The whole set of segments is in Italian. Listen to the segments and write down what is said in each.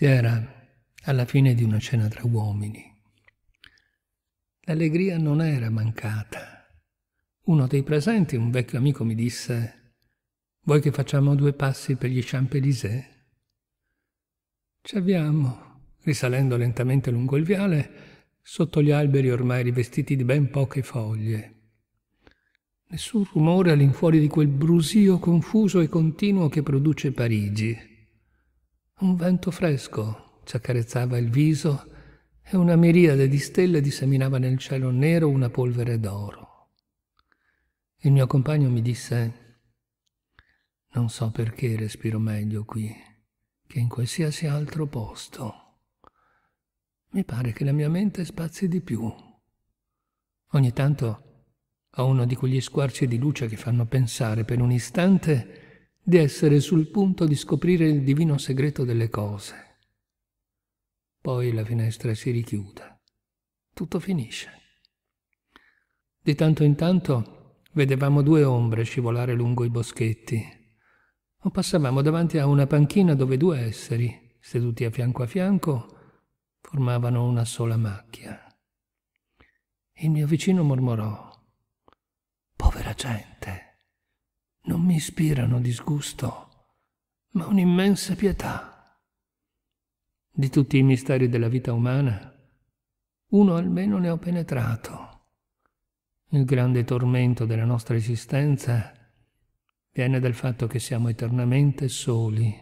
Si era alla fine di una cena tra uomini. L'allegria non era mancata. Uno dei presenti, un vecchio amico, mi disse «Vuoi che facciamo due passi per gli Champs-Élysées?» Ci avviamo, risalendo lentamente lungo il viale, sotto gli alberi ormai rivestiti di ben poche foglie. Nessun rumore all'infuori di quel brusio confuso e continuo che produce Parigi. Un vento fresco ci accarezzava il viso e una miriade di stelle disseminava nel cielo nero una polvere d'oro. Il mio compagno mi disse, non so perché respiro meglio qui che in qualsiasi altro posto. Mi pare che la mia mente spazi di più. Ogni tanto ho uno di quegli squarci di luce che fanno pensare per un istante di essere sul punto di scoprire il divino segreto delle cose. Poi la finestra si richiude. Tutto finisce. Di tanto in tanto vedevamo due ombre scivolare lungo i boschetti o passavamo davanti a una panchina dove due esseri, seduti a fianco a fianco, formavano una sola macchia. Il mio vicino mormorò, povera gente non mi ispirano disgusto, ma un'immensa pietà. Di tutti i misteri della vita umana, uno almeno ne ho penetrato. Il grande tormento della nostra esistenza viene dal fatto che siamo eternamente soli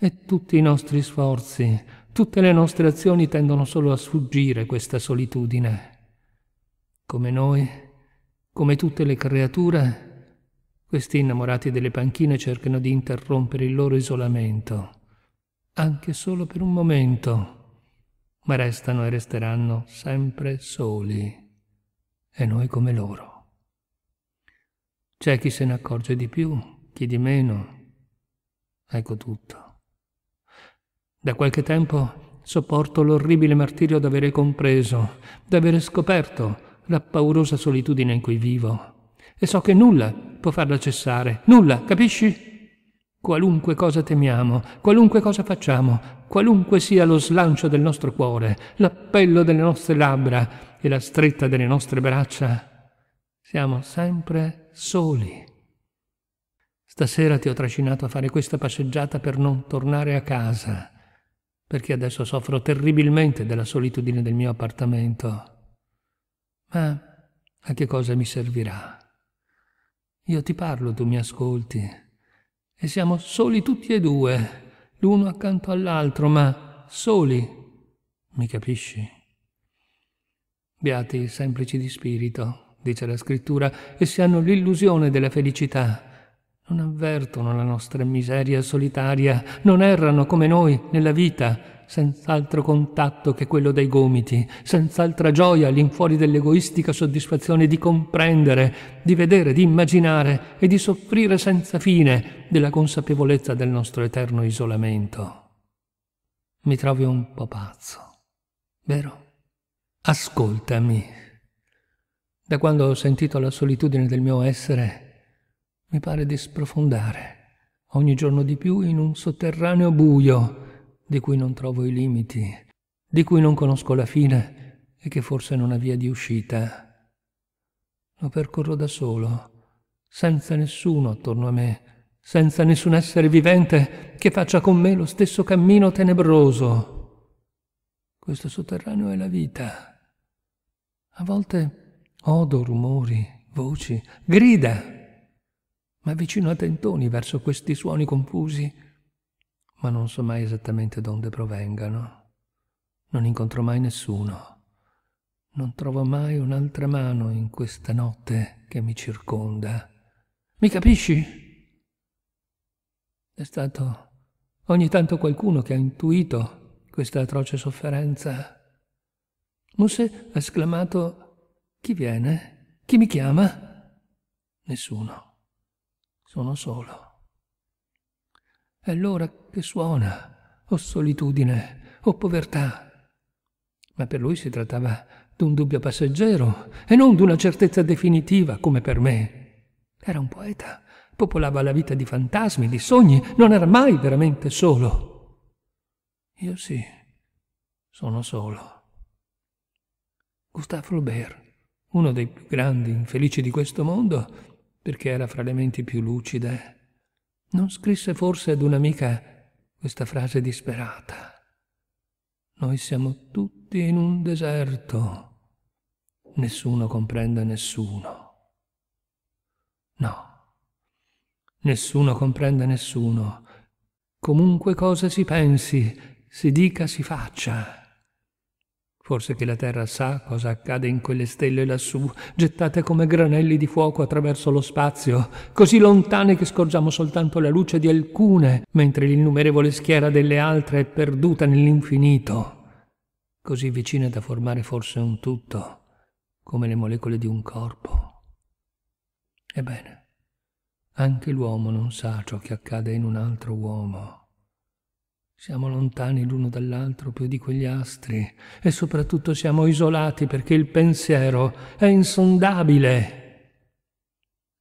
e tutti i nostri sforzi, tutte le nostre azioni tendono solo a sfuggire questa solitudine. Come noi, come tutte le creature, questi innamorati delle panchine cercano di interrompere il loro isolamento, anche solo per un momento, ma restano e resteranno sempre soli, e noi come loro. C'è chi se ne accorge di più, chi di meno. Ecco tutto. Da qualche tempo sopporto l'orribile martirio d'avere compreso, d'avere scoperto la paurosa solitudine in cui vivo e so che nulla può farla cessare, nulla, capisci? Qualunque cosa temiamo, qualunque cosa facciamo, qualunque sia lo slancio del nostro cuore, l'appello delle nostre labbra e la stretta delle nostre braccia, siamo sempre soli. Stasera ti ho trascinato a fare questa passeggiata per non tornare a casa, perché adesso soffro terribilmente della solitudine del mio appartamento. Ma a che cosa mi servirà? Io ti parlo, tu mi ascolti. E siamo soli tutti e due, l'uno accanto all'altro, ma soli. Mi capisci? Beati i semplici di spirito, dice la scrittura, e si hanno l'illusione della felicità non avvertono la nostra miseria solitaria, non errano come noi nella vita, senz'altro contatto che quello dei gomiti, senz'altra gioia all'infuori dell'egoistica soddisfazione di comprendere, di vedere, di immaginare e di soffrire senza fine della consapevolezza del nostro eterno isolamento. Mi trovi un po' pazzo, vero? Ascoltami. Da quando ho sentito la solitudine del mio essere, mi pare di sprofondare, ogni giorno di più, in un sotterraneo buio di cui non trovo i limiti, di cui non conosco la fine e che forse non ha via di uscita. Lo percorro da solo, senza nessuno attorno a me, senza nessun essere vivente che faccia con me lo stesso cammino tenebroso. Questo sotterraneo è la vita. A volte odo rumori, voci, grida ma vicino a tentoni verso questi suoni confusi, ma non so mai esattamente donde provengano. Non incontro mai nessuno. Non trovo mai un'altra mano in questa notte che mi circonda. Mi capisci? È stato ogni tanto qualcuno che ha intuito questa atroce sofferenza. Musse ha esclamato Chi viene? Chi mi chiama? Nessuno sono solo. È l'ora che suona, o solitudine, o povertà. Ma per lui si trattava d'un dubbio passeggero e non d'una certezza definitiva, come per me. Era un poeta, popolava la vita di fantasmi, di sogni, non era mai veramente solo. Io sì, sono solo. Gustave Flaubert, uno dei più grandi infelici di questo mondo, perché era fra le menti più lucide, non scrisse forse ad un'amica questa frase disperata. Noi siamo tutti in un deserto, nessuno comprende nessuno. No, nessuno comprende nessuno, comunque cosa si pensi, si dica, si faccia. Forse che la Terra sa cosa accade in quelle stelle lassù, gettate come granelli di fuoco attraverso lo spazio, così lontane che scorgiamo soltanto la luce di alcune, mentre l'innumerevole schiera delle altre è perduta nell'infinito, così vicine da formare forse un tutto, come le molecole di un corpo. Ebbene, anche l'uomo non sa ciò che accade in un altro uomo. Siamo lontani l'uno dall'altro più di quegli astri e soprattutto siamo isolati perché il pensiero è insondabile.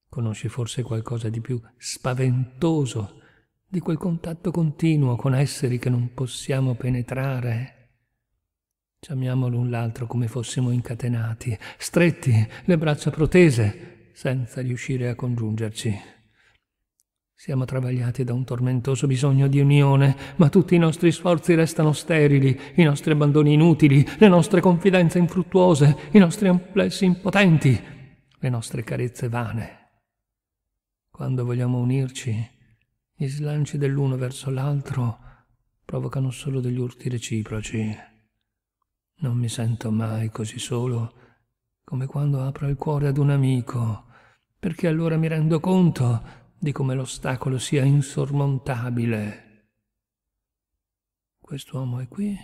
Conosci forse qualcosa di più spaventoso di quel contatto continuo con esseri che non possiamo penetrare? Ci amiamo l'un l'altro come fossimo incatenati, stretti, le braccia protese, senza riuscire a congiungerci. Siamo travagliati da un tormentoso bisogno di unione, ma tutti i nostri sforzi restano sterili, i nostri abbandoni inutili, le nostre confidenze infruttuose, i nostri amplessi impotenti, le nostre carezze vane. Quando vogliamo unirci, gli slanci dell'uno verso l'altro provocano solo degli urti reciproci. Non mi sento mai così solo come quando apro il cuore ad un amico, perché allora mi rendo conto di come l'ostacolo sia insormontabile. Quest'uomo è qui,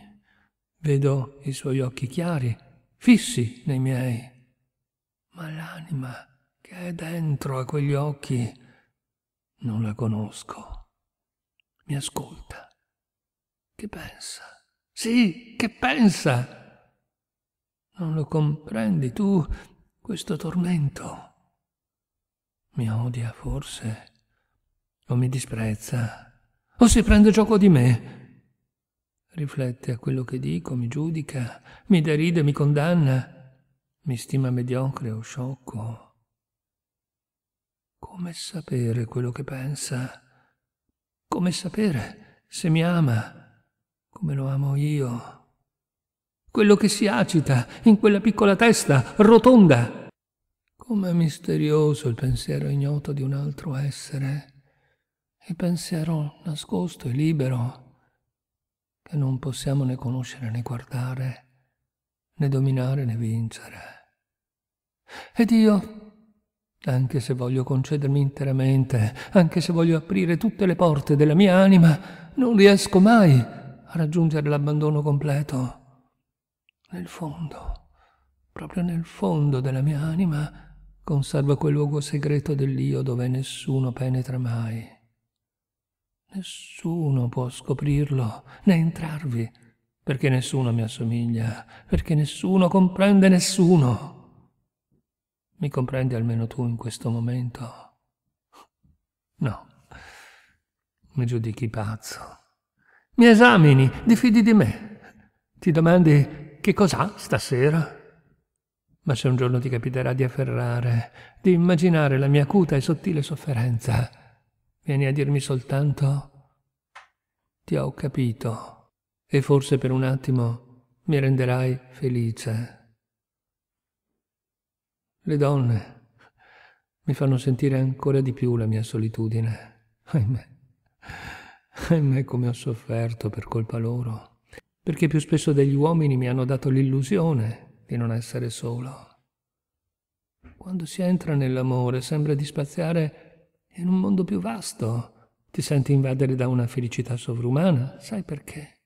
vedo i suoi occhi chiari, fissi nei miei, ma l'anima che è dentro a quegli occhi non la conosco. Mi ascolta. Che pensa? Sì, che pensa? Non lo comprendi tu questo tormento? Mi odia forse? O mi disprezza? O si prende gioco di me? Riflette a quello che dico, mi giudica, mi deride, mi condanna, mi stima mediocre o sciocco. Come sapere quello che pensa? Come sapere se mi ama, come lo amo io? Quello che si agita in quella piccola testa rotonda Com'è misterioso il pensiero ignoto di un altro essere, il pensiero nascosto e libero, che non possiamo né conoscere né guardare, né dominare né vincere. Ed io, anche se voglio concedermi interamente, anche se voglio aprire tutte le porte della mia anima, non riesco mai a raggiungere l'abbandono completo. Nel fondo, proprio nel fondo della mia anima, conserva quel luogo segreto dell'io dove nessuno penetra mai. Nessuno può scoprirlo, né entrarvi, perché nessuno mi assomiglia, perché nessuno comprende nessuno. Mi comprendi almeno tu in questo momento? No. Mi giudichi pazzo. Mi esamini, diffidi di me. Ti domandi che cos'ha stasera? Ma se un giorno ti capiterà di afferrare, di immaginare la mia acuta e sottile sofferenza, vieni a dirmi soltanto ti ho capito e forse per un attimo mi renderai felice. Le donne mi fanno sentire ancora di più la mia solitudine. Ahimè, ahimè come ho sofferto per colpa loro, perché più spesso degli uomini mi hanno dato l'illusione di non essere solo. Quando si entra nell'amore sembra di spaziare in un mondo più vasto, ti senti invadere da una felicità sovrumana, sai perché?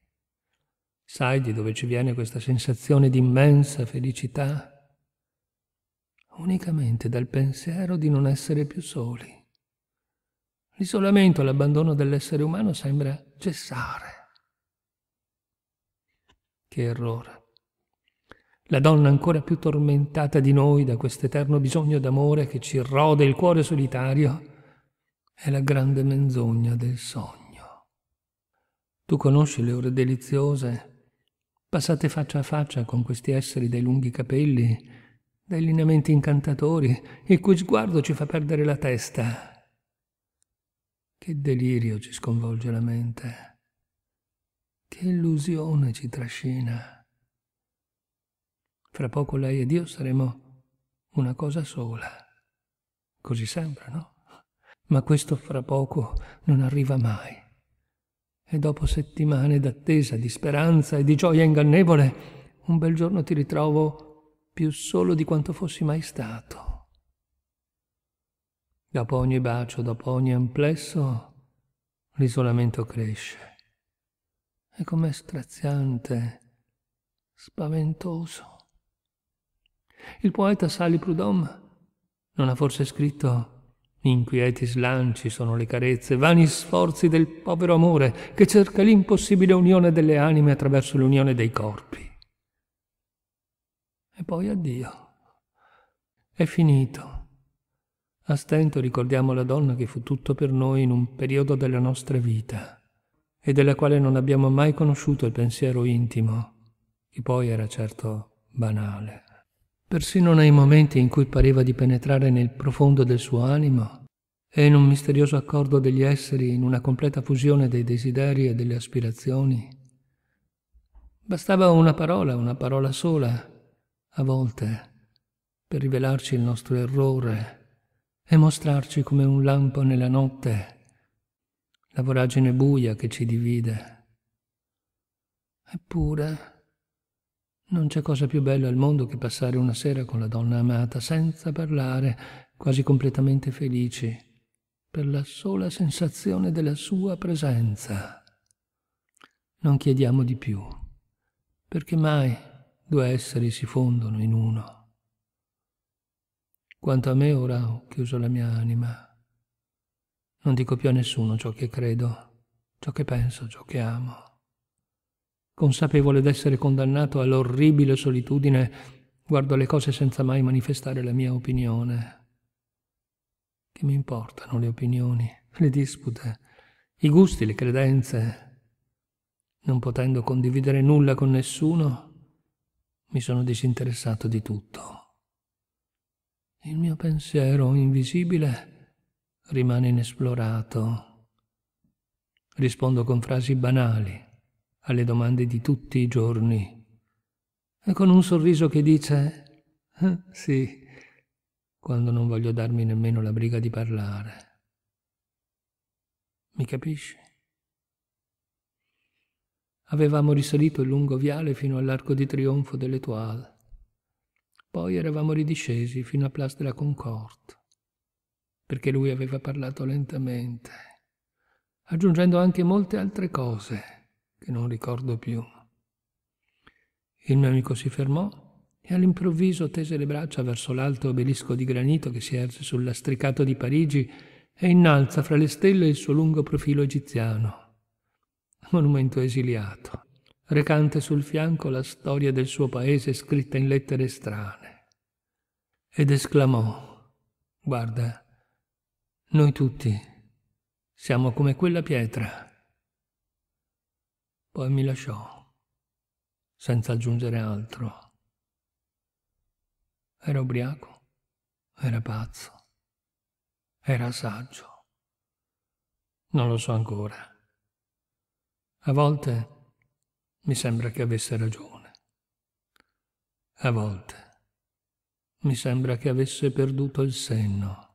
Sai di dove ci viene questa sensazione di immensa felicità? Unicamente dal pensiero di non essere più soli. L'isolamento, e l'abbandono dell'essere umano sembra cessare. Che errore la donna ancora più tormentata di noi da questo eterno bisogno d'amore che ci rode il cuore solitario, è la grande menzogna del sogno. Tu conosci le ore deliziose, passate faccia a faccia con questi esseri dai lunghi capelli, dai lineamenti incantatori, il cui sguardo ci fa perdere la testa. Che delirio ci sconvolge la mente, che illusione ci trascina. Fra poco lei e io saremo una cosa sola. Così sembra, no? Ma questo fra poco non arriva mai. E dopo settimane d'attesa, di speranza e di gioia ingannevole, un bel giorno ti ritrovo più solo di quanto fossi mai stato. Dopo ogni bacio, dopo ogni amplesso, l'isolamento cresce. E com'è straziante, spaventoso. Il poeta Sali Prudhomme non ha forse scritto Inquieti slanci sono le carezze, vani sforzi del povero amore che cerca l'impossibile unione delle anime attraverso l'unione dei corpi. E poi addio. È finito. A stento ricordiamo la donna che fu tutto per noi in un periodo della nostra vita e della quale non abbiamo mai conosciuto il pensiero intimo, che poi era certo banale persino nei momenti in cui pareva di penetrare nel profondo del suo animo e in un misterioso accordo degli esseri, in una completa fusione dei desideri e delle aspirazioni. Bastava una parola, una parola sola, a volte, per rivelarci il nostro errore e mostrarci come un lampo nella notte, la voragine buia che ci divide. Eppure... Non c'è cosa più bella al mondo che passare una sera con la donna amata senza parlare, quasi completamente felici, per la sola sensazione della sua presenza. Non chiediamo di più, perché mai due esseri si fondono in uno. Quanto a me ora ho chiuso la mia anima. Non dico più a nessuno ciò che credo, ciò che penso, ciò che amo consapevole d'essere condannato all'orribile solitudine, guardo le cose senza mai manifestare la mia opinione. Che mi importano le opinioni, le dispute, i gusti, le credenze? Non potendo condividere nulla con nessuno, mi sono disinteressato di tutto. Il mio pensiero invisibile rimane inesplorato. Rispondo con frasi banali, alle domande di tutti i giorni, e con un sorriso che dice eh, sì, quando non voglio darmi nemmeno la briga di parlare. Mi capisci? Avevamo risalito il lungo viale fino all'Arco di Trionfo dell'Etoile. Poi eravamo ridiscesi fino a Place de la Concorde, perché lui aveva parlato lentamente, aggiungendo anche molte altre cose che non ricordo più. Il mio amico si fermò e all'improvviso tese le braccia verso l'alto obelisco di granito che si erge sul lastricato di Parigi e innalza fra le stelle il suo lungo profilo egiziano. Monumento esiliato, recante sul fianco la storia del suo paese scritta in lettere strane. Ed esclamò, guarda, noi tutti siamo come quella pietra. Poi mi lasciò, senza aggiungere altro. Era ubriaco, era pazzo, era saggio. Non lo so ancora. A volte mi sembra che avesse ragione. A volte mi sembra che avesse perduto il senno.